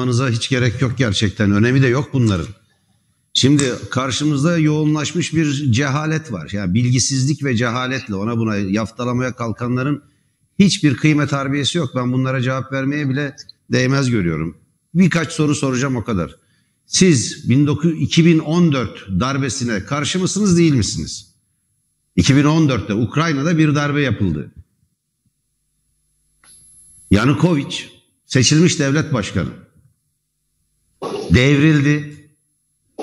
yapmanıza hiç gerek yok gerçekten. Önemi de yok bunların. Şimdi karşımızda yoğunlaşmış bir cehalet var. Ya yani bilgisizlik ve cehaletle ona buna yaftalamaya kalkanların hiçbir kıymet harbiyesi yok. Ben bunlara cevap vermeye bile değmez görüyorum. Birkaç soru soracağım o kadar. Siz 2014 darbesine karşı mısınız değil misiniz? 2014'te Ukrayna'da bir darbe yapıldı. Yanukovic seçilmiş devlet başkanı devrildi,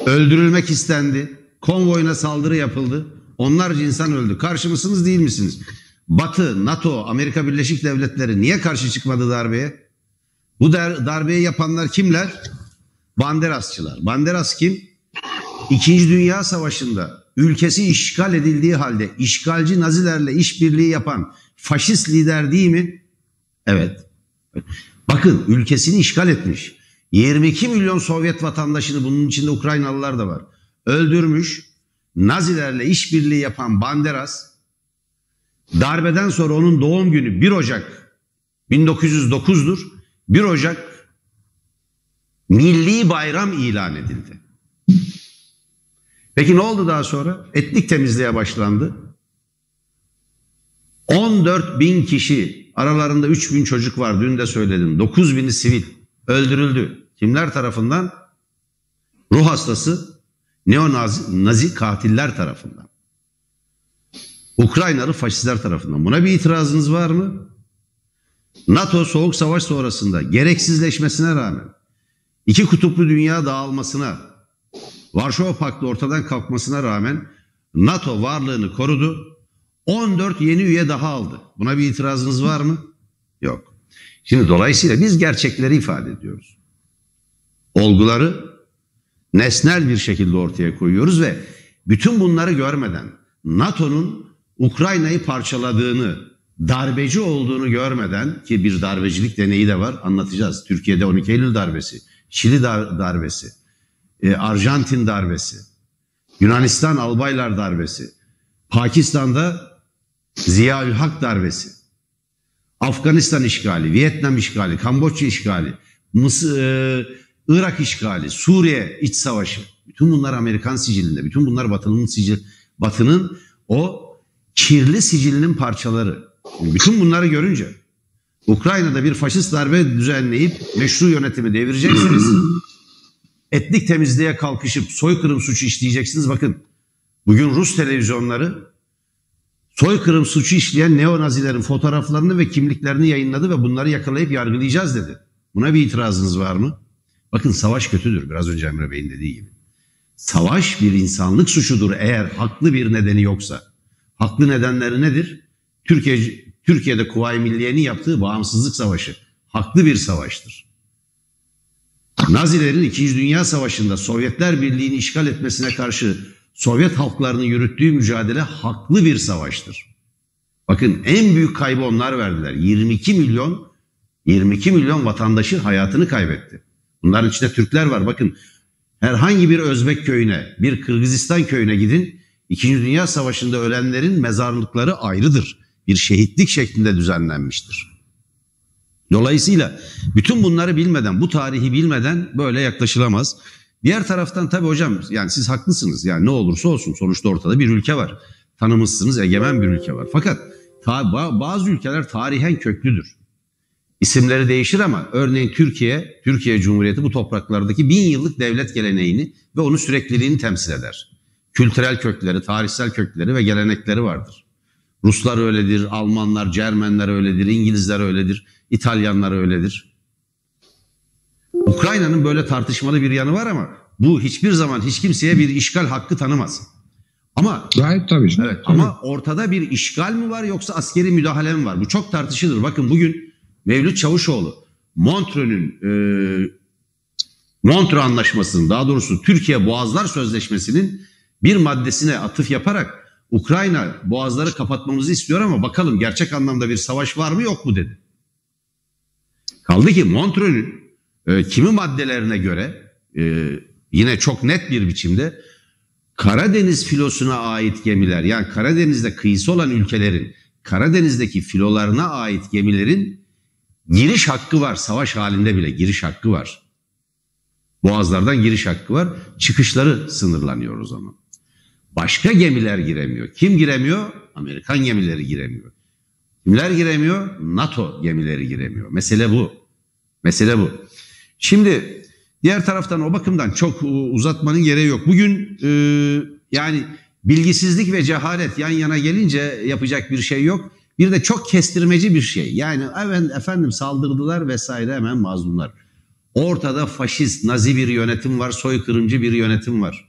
öldürülmek istendi, konvoyuna saldırı yapıldı. Onlarca insan öldü. Karşı mısınız değil misiniz? Batı, NATO, Amerika Birleşik Devletleri niye karşı çıkmadı darbeye? Bu darbeyi yapanlar kimler? Banderasçılar. Banderas kim? İkinci Dünya Savaşı'nda ülkesi işgal edildiği halde işgalci Nazilerle işbirliği yapan faşist lider değil mi? Evet. Bakın ülkesini işgal etmiş. 22 milyon Sovyet vatandaşını bunun içinde Ukraynalılar da var. Öldürmüş. Nazilerle işbirliği yapan Banderas darbeden sonra onun doğum günü 1 Ocak 1909'dur. 1 Ocak milli bayram ilan edildi. Peki ne oldu daha sonra? Etnik temizliğe başlandı. 14 bin kişi aralarında 3 bin çocuk var dün de söyledim. 9 bini sivil öldürüldü. Kimler tarafından? Ruh hastası neonazi nazi katiller tarafından. Ukraynalı faşistler tarafından. Buna bir itirazınız var mı? NATO soğuk savaş sonrasında gereksizleşmesine rağmen iki kutuplu dünya dağılmasına Varşova Paktı ortadan kalkmasına rağmen NATO varlığını korudu. 14 yeni üye daha aldı. Buna bir itirazınız var mı? Yok. Şimdi dolayısıyla biz gerçekleri ifade ediyoruz. Olguları nesnel bir şekilde ortaya koyuyoruz ve bütün bunları görmeden NATO'nun Ukrayna'yı parçaladığını, darbeci olduğunu görmeden ki bir darbecilik deneyi de var anlatacağız. Türkiye'de 12 Eylül darbesi, Şili darbesi, e, Arjantin darbesi, Yunanistan Albaylar darbesi, Pakistan'da Ziya Hak darbesi. Afganistan işgali, Vietnam işgali, Kamboçya işgali, Mısır, e, Irak işgali, Suriye iç savaşı. Bütün bunlar Amerikan sicilinde, bütün bunlar Batı'nın sicil, Batı'nın o kirli sicilinin parçaları. Bütün bunları görünce Ukrayna'da bir faşist darbe düzenleyip meşru yönetimi devireceksiniz. Etnik temizliğe kalkışıp soykırım suçu işleyeceksiniz. Bakın bugün Rus televizyonları soykırım suçu işleyen neonazilerin fotoğraflarını ve kimliklerini yayınladı ve bunları yakalayıp yargılayacağız dedi. Buna bir itirazınız var mı? Bakın savaş kötüdür biraz önce Emre Bey'in dediği gibi. Savaş bir insanlık suçudur eğer haklı bir nedeni yoksa. Haklı nedenleri nedir? Türkiye Türkiye'de Kuvayi Milliye'nin yaptığı bağımsızlık savaşı haklı bir savaştır. Nazilerin 2. Dünya Savaşı'nda Sovyetler Birliği'ni işgal etmesine karşı Sovyet halklarının yürüttüğü mücadele haklı bir savaştır. Bakın en büyük kaybı onlar verdiler. 22 milyon 22 milyon vatandaşı hayatını kaybetti. Bunların içinde Türkler var. Bakın herhangi bir Özbek köyüne, bir Kırgızistan köyüne gidin. İkinci Dünya Savaşı'nda ölenlerin mezarlıkları ayrıdır. Bir şehitlik şeklinde düzenlenmiştir. Dolayısıyla bütün bunları bilmeden, bu tarihi bilmeden böyle yaklaşılamaz. Diğer taraftan tabii hocam yani siz haklısınız. Yani ne olursa olsun sonuçta ortada bir ülke var. Tanımışsınız egemen bir ülke var. Fakat ta- bazı ülkeler tarihen köklüdür. İsimleri değişir ama örneğin Türkiye, Türkiye Cumhuriyeti bu topraklardaki bin yıllık devlet geleneğini ve onun sürekliliğini temsil eder. Kültürel kökleri, tarihsel kökleri ve gelenekleri vardır. Ruslar öyledir, Almanlar, Cermenler öyledir, İngilizler öyledir, İtalyanlar öyledir. Ukrayna'nın böyle tartışmalı bir yanı var ama bu hiçbir zaman hiç kimseye bir işgal hakkı tanımaz. Ama gayet tabii. Evet. Tabii. Ama ortada bir işgal mi var yoksa askeri müdahale mi var? Bu çok tartışılır. Bakın bugün Mevlüt Çavuşoğlu Montreux'ün e, Montreux Anlaşması'nın daha doğrusu Türkiye Boğazlar Sözleşmesi'nin bir maddesine atıf yaparak Ukrayna boğazları kapatmamızı istiyor ama bakalım gerçek anlamda bir savaş var mı yok mu dedi. Kaldı ki Montreux'ün e, ee, kimi maddelerine göre e, yine çok net bir biçimde Karadeniz filosuna ait gemiler yani Karadeniz'de kıyısı olan ülkelerin Karadeniz'deki filolarına ait gemilerin giriş hakkı var. Savaş halinde bile giriş hakkı var. Boğazlardan giriş hakkı var. Çıkışları sınırlanıyor o zaman. Başka gemiler giremiyor. Kim giremiyor? Amerikan gemileri giremiyor. Kimler giremiyor? NATO gemileri giremiyor. Mesele bu. Mesele bu. Şimdi diğer taraftan o bakımdan çok uzatmanın gereği yok. Bugün e, yani bilgisizlik ve cehalet yan yana gelince yapacak bir şey yok. Bir de çok kestirmeci bir şey. Yani efendim saldırdılar vesaire hemen mazlumlar. Ortada faşist, nazi bir yönetim var, soykırımcı bir yönetim var.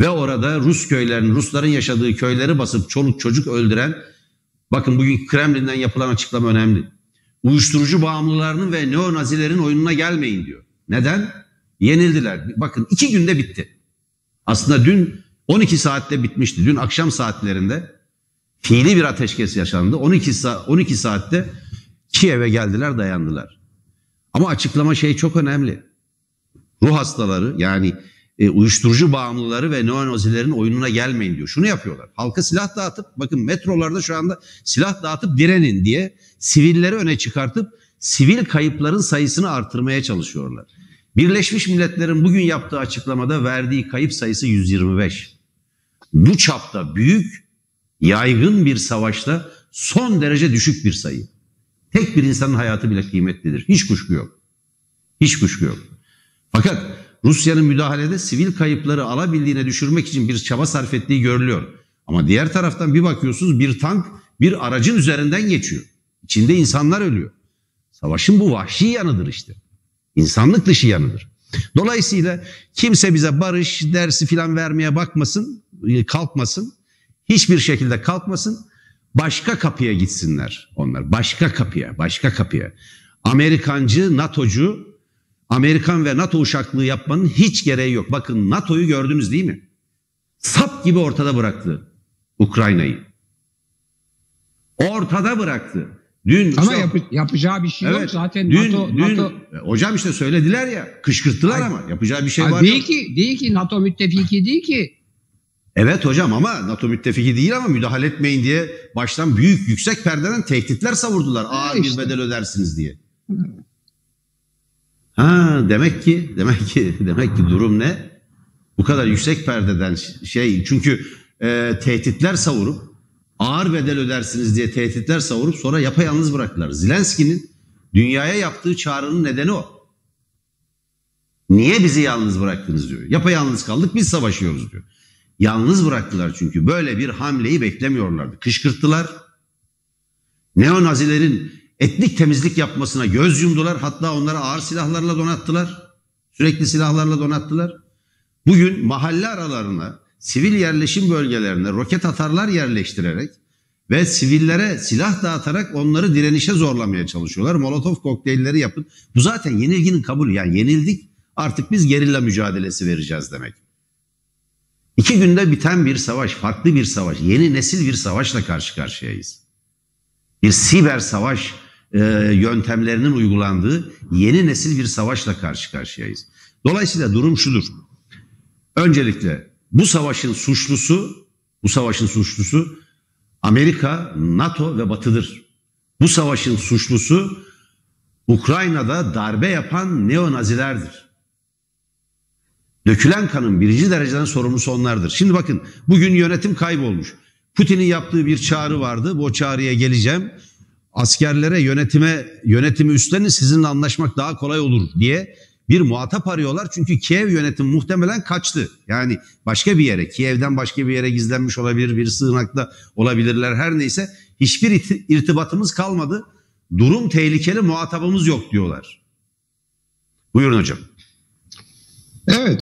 Ve orada Rus köylerin, Rusların yaşadığı köyleri basıp çoluk çocuk öldüren, bakın bugün Kremlin'den yapılan açıklama önemli. Uyuşturucu bağımlılarının ve neonazilerin oyununa gelmeyin diyor. Neden? Yenildiler. Bakın iki günde bitti. Aslında dün 12 saatte bitmişti. Dün akşam saatlerinde fiili bir ateşkes yaşandı. 12, sa- 12 saatte Kiev'e geldiler dayandılar. Ama açıklama şey çok önemli. Ruh hastaları yani e, uyuşturucu bağımlıları ve neonazilerin oyununa gelmeyin diyor. Şunu yapıyorlar. Halka silah dağıtıp bakın metrolarda şu anda silah dağıtıp direnin diye sivilleri öne çıkartıp sivil kayıpların sayısını artırmaya çalışıyorlar. Birleşmiş Milletler'in bugün yaptığı açıklamada verdiği kayıp sayısı 125. Bu çapta büyük, yaygın bir savaşta son derece düşük bir sayı. Tek bir insanın hayatı bile kıymetlidir. Hiç kuşku yok. Hiç kuşku yok. Fakat Rusya'nın müdahalede sivil kayıpları alabildiğine düşürmek için bir çaba sarf ettiği görülüyor. Ama diğer taraftan bir bakıyorsunuz bir tank bir aracın üzerinden geçiyor. İçinde insanlar ölüyor. Savaşın bu vahşi yanıdır işte. İnsanlık dışı yanıdır. Dolayısıyla kimse bize barış dersi filan vermeye bakmasın, e, kalkmasın. Hiçbir şekilde kalkmasın. Başka kapıya gitsinler onlar. Başka kapıya, başka kapıya. Amerikancı, NATO'cu Amerikan ve NATO uşaklığı yapmanın hiç gereği yok. Bakın NATO'yu gördünüz değil mi? Sap gibi ortada bıraktı Ukrayna'yı. Ortada bıraktı. Dün ama şey, yap, yapacağı bir şey evet, yok zaten dün, NATO, dün, NATO e, hocam işte söylediler ya kışkırttılar Ay, ama yapacağı bir şey Ay, var değil yok. ki değil ki NATO müttefiki değil ki. Evet hocam ama NATO müttefiki değil ama müdahale etmeyin diye baştan büyük yüksek perdeden tehditler savurdular. Ağır işte. bir bedel ödersiniz diye. Ha demek ki demek ki demek ki durum ne? Bu kadar yüksek perdeden şey çünkü e, tehditler savurup ağır bedel ödersiniz diye tehditler savurup sonra yapayalnız bıraktılar. Zelenski'nin dünyaya yaptığı çağrının nedeni o. Niye bizi yalnız bıraktınız diyor. Yapayalnız kaldık biz savaşıyoruz diyor. Yalnız bıraktılar çünkü böyle bir hamleyi beklemiyorlardı. Kışkırttılar. Neonazilerin etnik temizlik yapmasına göz yumdular. Hatta onlara ağır silahlarla donattılar. Sürekli silahlarla donattılar. Bugün mahalle aralarına, sivil yerleşim bölgelerine roket atarlar yerleştirerek ve sivillere silah dağıtarak onları direnişe zorlamaya çalışıyorlar. Molotov kokteylleri yapın. Bu zaten yenilginin kabulü. Yani yenildik artık biz gerilla mücadelesi vereceğiz demek. İki günde biten bir savaş, farklı bir savaş, yeni nesil bir savaşla karşı karşıyayız. Bir siber savaş, e, yöntemlerinin uygulandığı yeni nesil bir savaşla karşı karşıyayız. Dolayısıyla durum şudur. Öncelikle bu savaşın suçlusu, bu savaşın suçlusu Amerika, NATO ve Batı'dır. Bu savaşın suçlusu Ukrayna'da darbe yapan neonazilerdir. Dökülen kanın birinci dereceden sorumlusu onlardır. Şimdi bakın bugün yönetim kaybolmuş. Putin'in yaptığı bir çağrı vardı. Bu çağrıya geleceğim askerlere yönetime yönetimi üstlenin sizinle anlaşmak daha kolay olur diye bir muhatap arıyorlar. Çünkü Kiev yönetimi muhtemelen kaçtı. Yani başka bir yere, Kiev'den başka bir yere gizlenmiş olabilir, bir sığınakta olabilirler her neyse. Hiçbir irtibatımız kalmadı. Durum tehlikeli, muhatabımız yok diyorlar. Buyurun hocam. Evet.